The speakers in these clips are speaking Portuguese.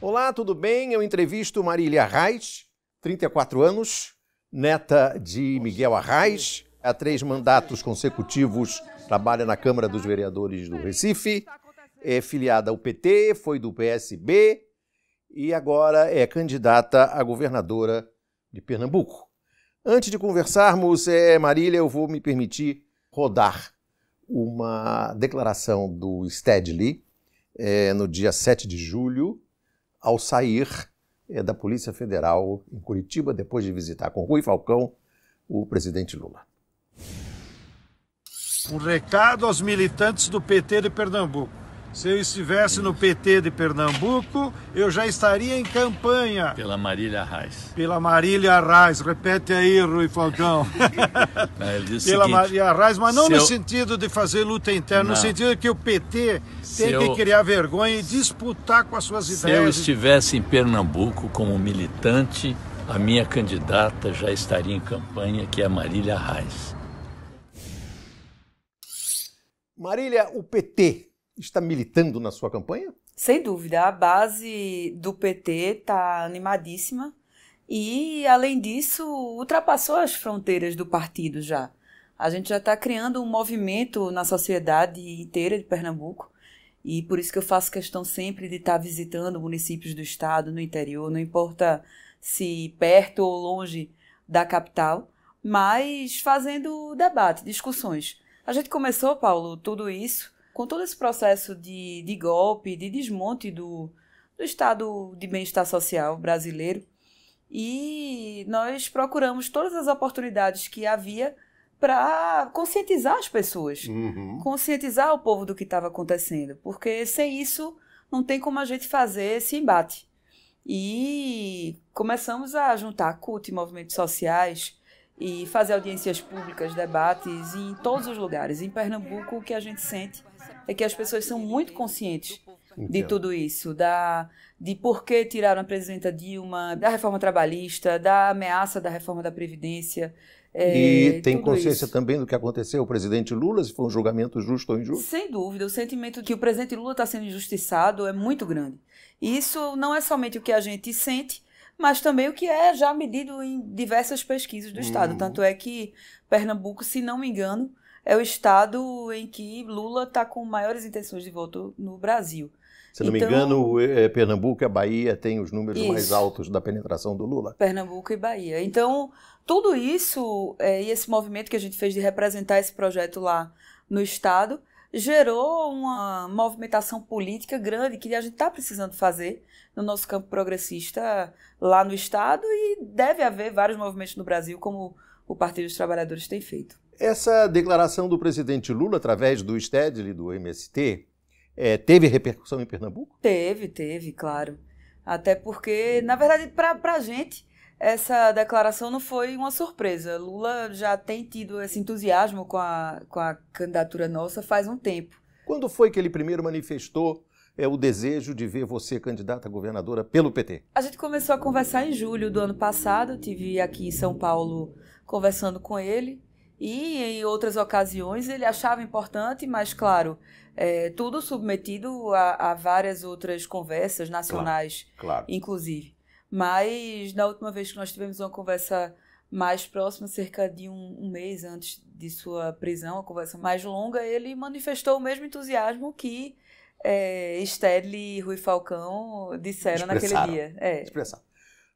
Olá, tudo bem? Eu entrevisto Marília Arraes, 34 anos, neta de Miguel Arraes. Há três mandatos consecutivos trabalha na Câmara dos Vereadores do Recife, é filiada ao PT, foi do PSB e agora é candidata a governadora de Pernambuco. Antes de conversarmos, eh, Marília, eu vou me permitir rodar uma declaração do Stedley é, eh, no dia 7 de julho, ao sair é, da Polícia Federal em Curitiba, depois de visitar com Rui Falcão o presidente Lula. Um recado aos militantes do PT de Pernambuco. Se eu estivesse no PT de Pernambuco, eu já estaria em campanha. Pela Marília Arraes. Pela Marília Arraes. Repete aí, Rui Falcão. ele disse Pela seguinte, Marília Arraes, mas não no eu... sentido de fazer luta interna, não. no sentido que o PT se tem eu... que criar vergonha e disputar com as suas se ideias. Se eu estivesse em Pernambuco como militante, a minha candidata já estaria em campanha, que é a Marília Arraes. Marília, o PT está militando na sua campanha? Sem dúvida. A base do PT está animadíssima e, além disso, ultrapassou as fronteiras do partido já. A gente já está criando um movimento na sociedade inteira de Pernambuco e por isso que eu faço questão sempre de estar tá visitando municípios do estado, no interior, não importa se perto ou longe da capital, mas fazendo debate, discussões. A gente começou, Paulo, tudo isso com todo esse processo de, de golpe, de desmonte do, do estado de bem-estar social brasileiro. E nós procuramos todas as oportunidades que havia para conscientizar as pessoas, uhum. conscientizar o povo do que estava acontecendo, porque sem isso não tem como a gente fazer esse embate. E começamos a juntar CUT, movimentos sociais, e fazer audiências públicas, debates em todos os lugares. Em Pernambuco, o que a gente sente é que as pessoas são muito conscientes de tudo isso, da de por que tiraram a presidenta Dilma, da reforma trabalhista, da ameaça da reforma da Previdência. É, e tem consciência isso. também do que aconteceu o presidente Lula, se foi um julgamento justo ou injusto? Sem dúvida, o sentimento que o presidente Lula está sendo injustiçado é muito grande. E isso não é somente o que a gente sente, mas também o que é já medido em diversas pesquisas do Estado. Uhum. Tanto é que Pernambuco, se não me engano, é o estado em que Lula está com maiores intenções de voto no Brasil. Se não então, me engano, é, Pernambuco e a Bahia têm os números isso. mais altos da penetração do Lula. Pernambuco e Bahia. Então, tudo isso é, e esse movimento que a gente fez de representar esse projeto lá no Estado gerou uma movimentação política grande que a gente está precisando fazer no nosso campo progressista lá no Estado e deve haver vários movimentos no Brasil, como o Partido dos Trabalhadores tem feito. Essa declaração do presidente Lula, através do e do MST, é, teve repercussão em Pernambuco? Teve, teve, claro. Até porque, na verdade, para a gente, essa declaração não foi uma surpresa. Lula já tem tido esse entusiasmo com a, com a candidatura nossa faz um tempo. Quando foi que ele primeiro manifestou é, o desejo de ver você candidata a governadora pelo PT? A gente começou a conversar em julho do ano passado, tive aqui em São Paulo conversando com ele. E em outras ocasiões ele achava importante, mas claro, é, tudo submetido a, a, várias outras conversas nacionais, claro, claro. inclusive. Mas na última vez que nós tivemos uma conversa mais próxima, cerca de um, um, mês antes de sua prisão, uma conversa mais longa, ele manifestou o mesmo entusiasmo que é, Stedley e Rui Falcão disseram naquele dia. É.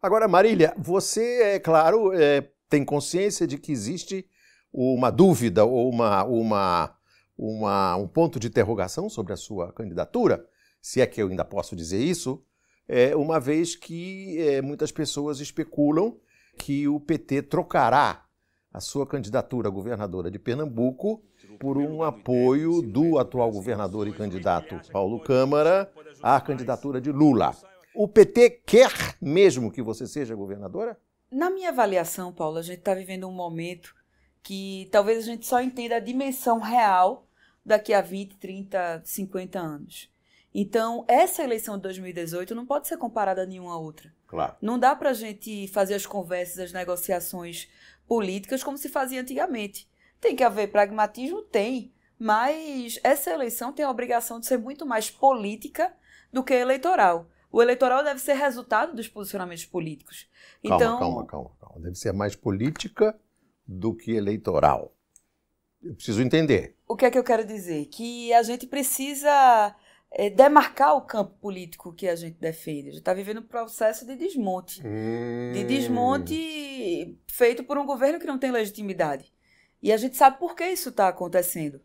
Agora, Marília, você, é claro, é, tem consciência de que existe uma dúvida ou uma, uma, uma, um ponto de interrogação sobre a sua candidatura, se é que eu ainda posso dizer isso, é, uma vez que é, muitas pessoas especulam que o PT trocará a sua candidatura à governadora de Pernambuco por um apoio do né? atual governador e candidato Paulo Câmara à candidatura de Lula. O PT quer mesmo que você seja governadora? Na minha avaliação, Paulo, a gente está vivendo um momento que talvez a gente só entenda a dimensão real daqui a 20, 30, 50 anos. Então, essa eleição de 2018 não pode ser comparada a nenhuma outra. Claro. Não dá para a gente fazer as conversas, as negociações políticas como se fazia antigamente. Tem que haver pragmatismo? Tem. Mas essa eleição tem a obrigação de ser muito mais política do que eleitoral. O eleitoral deve ser resultado dos posicionamentos políticos. Calma, então... calma, calma, calma. Deve ser mais política do que eleitoral. Eu preciso entender. O que é que eu quero dizer? Que a gente precisa é, demarcar o campo político que a gente defende. A gente está vivendo um processo de desmonte. Hum. De desmonte feito por um governo que não tem legitimidade. E a gente sabe por que isso está acontecendo.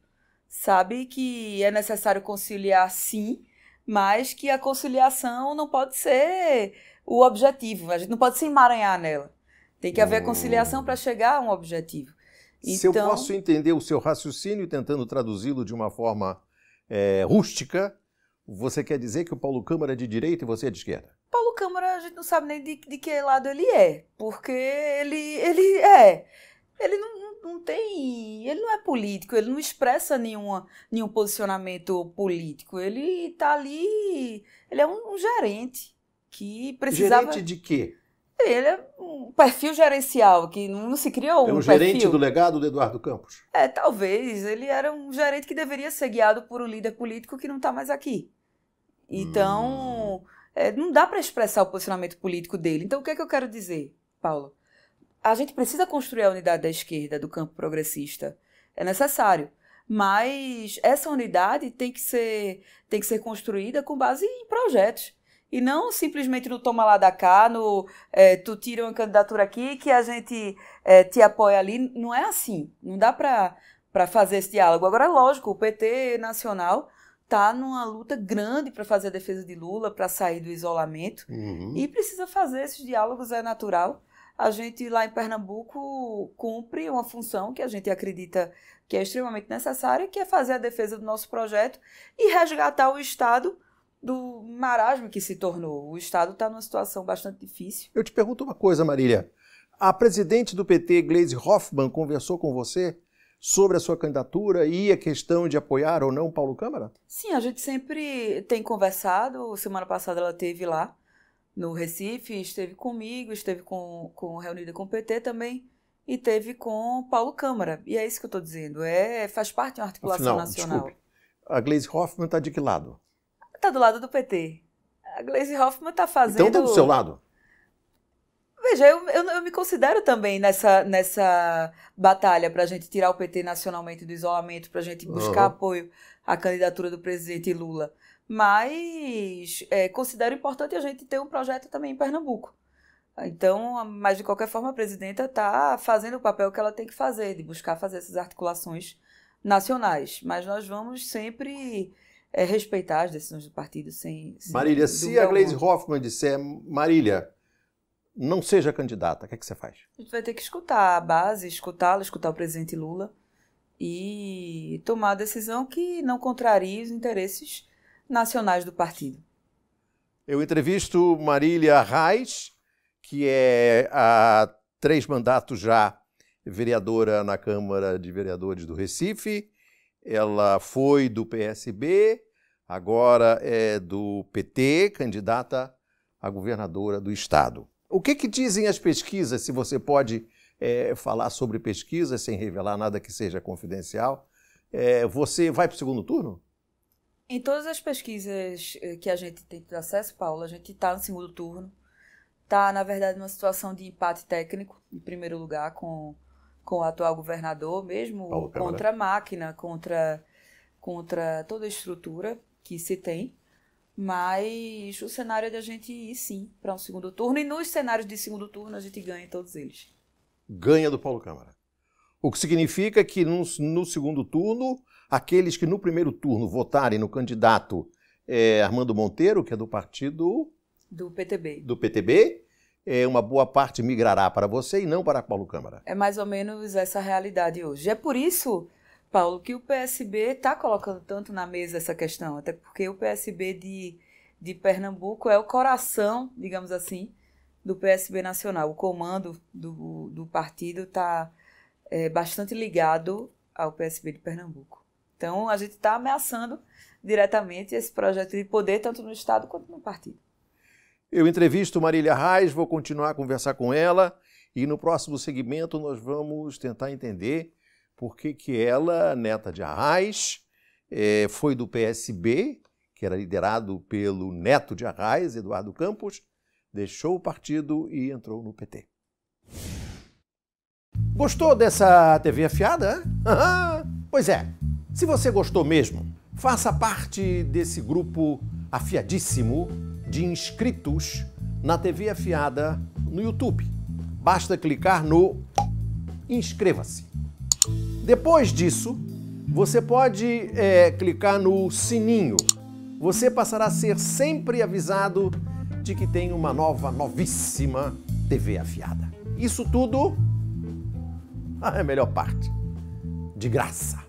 Sabe que é necessário conciliar, sim, mas que a conciliação não pode ser o objetivo. A gente não pode se emaranhar nela. Tem que haver hum. conciliação para chegar a um objetivo. Então... Se eu então posso entender o seu raciocínio tentando traduzi-lo de uma forma é, rústica, você quer dizer que o Paulo Câmara é de direita e você é de esquerda? Paulo Câmara, a gente não sabe nem de, de que lado ele é, porque ele, ele é. Ele não, não tem. Ele não é político, ele não expressa nenhuma, nenhum posicionamento político. Ele está ali. Ele é um, um gerente que precisava. Gerente de quê? Ele é um perfil gerencial, que não, se criou Pelo é um gerente perfil. do legado do Eduardo Campos. É, talvez. Ele era um gerente que deveria ser guiado por um líder político que não está mais aqui. Então, hum. é, não dá para expressar o posicionamento político dele. Então, o que é que eu quero dizer, Paulo? A gente precisa construir a unidade da esquerda, do campo progressista. É necessário mas essa unidade tem que ser tem que ser construída com base em projetos. E não simplesmente no toma lá da cá, no é, tu tira uma candidatura aqui que a gente é, te apoia ali. Não é assim. Não dá para fazer esse diálogo. Agora, lógico, o PT nacional está numa luta grande para fazer a defesa de Lula, para sair do isolamento. Uhum. E precisa fazer esses diálogos, é natural. A gente lá em Pernambuco cumpre uma função que a gente acredita que é extremamente necessária, que é fazer a defesa do nosso projeto e resgatar o Estado do marasmo que se tornou. O Estado está numa situação bastante difícil. Eu te pergunto uma coisa, Marília. A presidente do PT, Gleisi Hoffmann, conversou com você sobre a sua candidatura e a questão de apoiar ou não Paulo Câmara? Sim, a gente sempre tem conversado. Semana passada ela esteve lá no Recife, esteve comigo, esteve com, com reunida com o PT também e teve com Paulo Câmara. E é isso que eu estou dizendo. É, faz parte de uma articulação Afinal, nacional. Desculpe, a Gleisi Hoffmann está de que lado? tá do lado do PT. A Glaze Hoffman tá fazendo. Então tá do seu lado. Veja, eu, eu, eu, me considero também nessa, nessa batalha para a gente tirar o PT nacionalmente do isolamento, para a gente buscar uhum. apoio à candidatura do presidente Lula. Mas é, considero importante a gente ter um projeto também em Pernambuco. Então, mas de qualquer forma, a presidenta está fazendo o papel que ela tem que fazer, de buscar fazer essas articulações nacionais. Mas nós vamos sempre é respeitar as decisões do partido sem. sem Marília, se a Gleise Hoffmann disser, Marília, não seja candidata, o que, é que você faz? A gente vai ter que escutar a base, escutá-la, escutar o presidente Lula e tomar a decisão que não contrarie os interesses nacionais do partido. Eu entrevisto Marília Reis, que é há três mandatos já vereadora na Câmara de Vereadores do Recife ela foi do PSB, agora é do PT, candidata a governadora do estado. O que, que dizem as pesquisas, se você pode é, falar sobre pesquisas sem revelar nada que seja confidencial? É, você vai para o segundo turno? Em todas as pesquisas eh, que a gente tem acesso, Paulo, a gente está no segundo turno. Está, na verdade, numa situação de empate técnico, em primeiro lugar, com com o atual governador, mesmo Paulo contra Câmara. a máquina, contra, contra toda a estrutura que se tem. Mas o cenário é da gente ir sim para um segundo turno, e nos cenários de segundo turno a gente ganha todos eles. Ganha do Paulo Câmara. O que significa que no, no segundo turno, aqueles que no primeiro turno votarem no candidato é, Armando Monteiro, que é do partido. Do PTB. Do PTB, é, uma boa parte migrará para você e não para Paulo Câmara. É mais ou menos essa realidade hoje. É por isso, Paulo, que o PSB está colocando tanto na mesa essa questão, até porque o PSB de, de Pernambuco é o coração, digamos assim, do PSB nacional. O comando do, do partido está é, bastante ligado ao PSB de Pernambuco. Então, a gente está ameaçando diretamente esse projeto de poder, tanto no Estado quanto no partido. Eu entrevisto Marília Reis, vou continuar a conversar com ela e no próximo segmento nós vamos tentar entender por que, que ela, neta de Arraes, é, foi do PSB, que era liderado pelo neto de Arraes, Eduardo Campos, deixou o partido e entrou no PT. Gostou dessa TV afiada? É? pois é, se você gostou mesmo, faça parte desse grupo afiadíssimo de inscritos na TV Afiada no YouTube. Basta clicar no Inscreva-se. Depois disso, você pode é, clicar no sininho. Você passará a ser sempre avisado de que tem uma nova, novíssima TV Afiada. Isso tudo é a melhor parte. De graça.